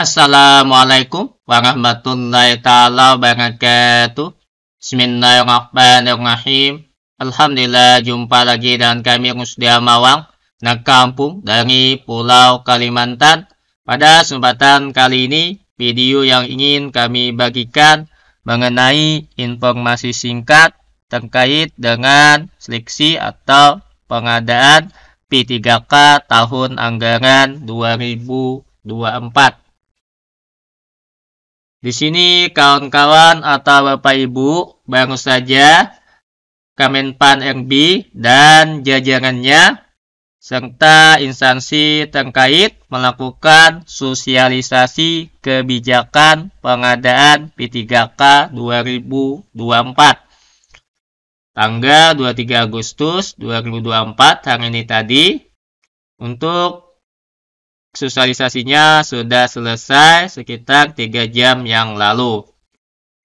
Assalamualaikum warahmatullahi taala wabarakatuh. Bismillahirrahmanirrahim. Alhamdulillah jumpa lagi dengan kami Rusdia Mawang, dan kampung dari Pulau Kalimantan. Pada kesempatan kali ini, video yang ingin kami bagikan mengenai informasi singkat terkait dengan seleksi atau pengadaan P3K tahun anggaran 2024. Di sini kawan-kawan atau Bapak Ibu baru saja Kemenpan RB dan jajarannya serta instansi terkait melakukan sosialisasi kebijakan pengadaan P3K 2024 tanggal 23 Agustus 2024 hari ini tadi untuk sosialisasinya sudah selesai sekitar 3 jam yang lalu.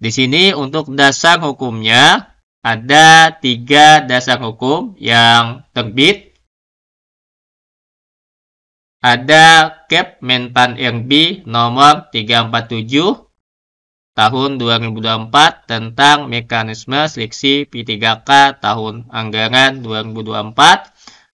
Di sini untuk dasar hukumnya ada tiga dasar hukum yang terbit. Ada Kep Menpan RB nomor 347 tahun 2024 tentang mekanisme seleksi P3K tahun anggaran 2024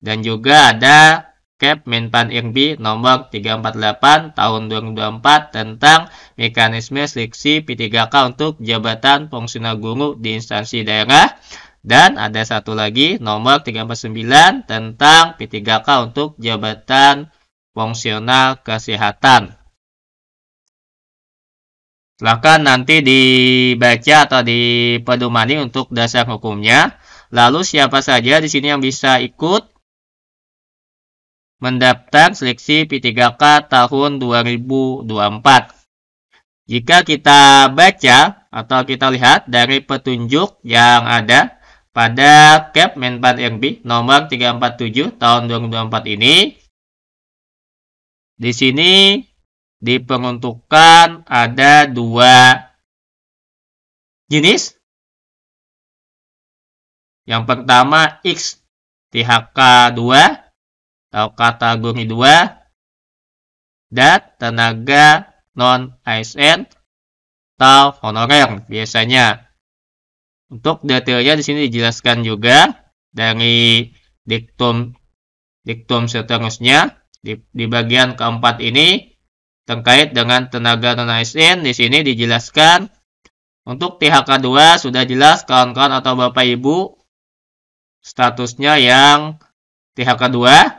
dan juga ada Kep Menpan RB nomor 348 tahun 2024 tentang mekanisme seleksi P3K untuk jabatan fungsional guru di instansi daerah dan ada satu lagi nomor 349 tentang P3K untuk jabatan fungsional kesehatan. Silahkan nanti dibaca atau dipedomani untuk dasar hukumnya. Lalu siapa saja di sini yang bisa ikut mendaftar seleksi P3K tahun 2024. Jika kita baca atau kita lihat dari petunjuk yang ada pada Cap Menpan RB nomor 347 tahun 2024 ini, di sini diperuntukkan ada dua jenis. Yang pertama X THK 2 atau kategori 2 dan tenaga non ASN atau honorer biasanya. Untuk detailnya di sini dijelaskan juga dari diktum diktum seterusnya di, di bagian keempat ini terkait dengan tenaga non ASN di sini dijelaskan untuk THK 2 sudah jelas kawan-kawan atau Bapak Ibu statusnya yang THK 2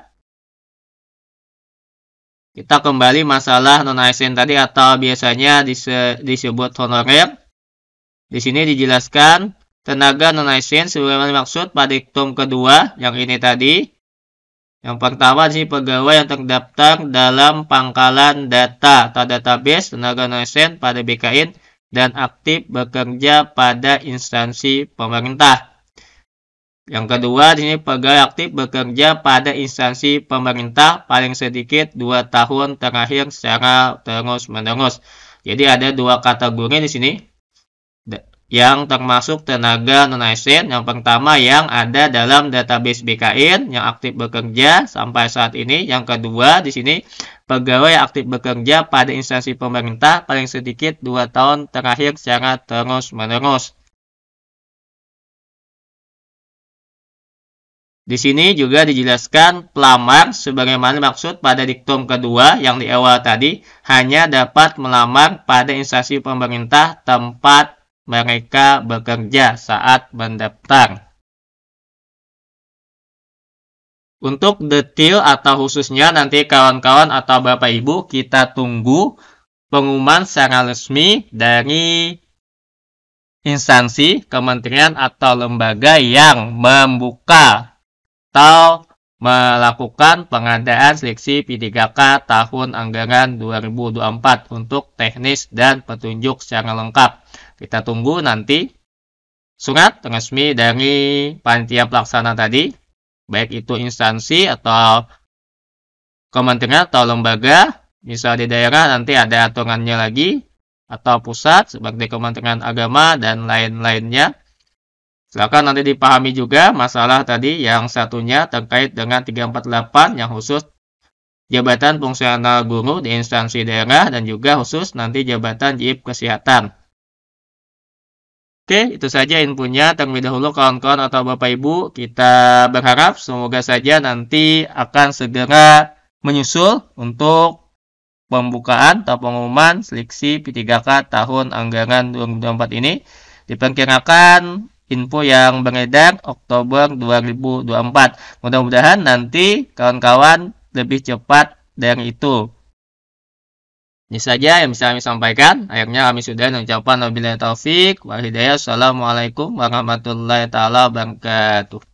kita kembali masalah non ASN tadi atau biasanya disebut honorer. Di sini dijelaskan tenaga non ASN sebagaimana maksud pada diktum kedua yang ini tadi. Yang pertama di pegawai yang terdaftar dalam pangkalan data atau database tenaga non ASN pada BKN dan aktif bekerja pada instansi pemerintah. Yang kedua, di sini pegawai aktif bekerja pada instansi pemerintah paling sedikit dua tahun terakhir secara terus-menerus. Jadi ada dua kategori di sini yang termasuk tenaga non-asn. Yang pertama yang ada dalam database BKN yang aktif bekerja sampai saat ini. Yang kedua di sini pegawai aktif bekerja pada instansi pemerintah paling sedikit dua tahun terakhir secara terus-menerus. Di sini juga dijelaskan pelamar sebagaimana maksud pada diktum kedua yang di awal tadi hanya dapat melamar pada instansi pemerintah tempat mereka bekerja saat mendaftar. Untuk detail atau khususnya nanti kawan-kawan atau Bapak Ibu kita tunggu pengumuman secara resmi dari instansi, kementerian atau lembaga yang membuka atau melakukan pengadaan seleksi P3K tahun anggaran 2024 untuk teknis dan petunjuk secara lengkap. Kita tunggu nanti surat resmi dari panitia pelaksana tadi, baik itu instansi atau kementerian atau lembaga, misal di daerah nanti ada aturannya lagi, atau pusat seperti kementerian agama dan lain-lainnya. Silahkan nanti dipahami juga masalah tadi yang satunya terkait dengan 348 yang khusus jabatan fungsional guru di instansi daerah dan juga khusus nanti jabatan JIP kesehatan. Oke, itu saja infonya terlebih dahulu kawan-kawan atau Bapak Ibu. Kita berharap semoga saja nanti akan segera menyusul untuk pembukaan atau pengumuman seleksi P3K tahun anggaran 2024 ini. Diperkirakan info yang beredar Oktober 2024. Mudah-mudahan nanti kawan-kawan lebih cepat dari itu. Ini saja yang bisa kami sampaikan. Akhirnya kami sudah mengucapkan wabillahi taufik wa hidayah. Assalamualaikum warahmatullahi taala wabarakatuh.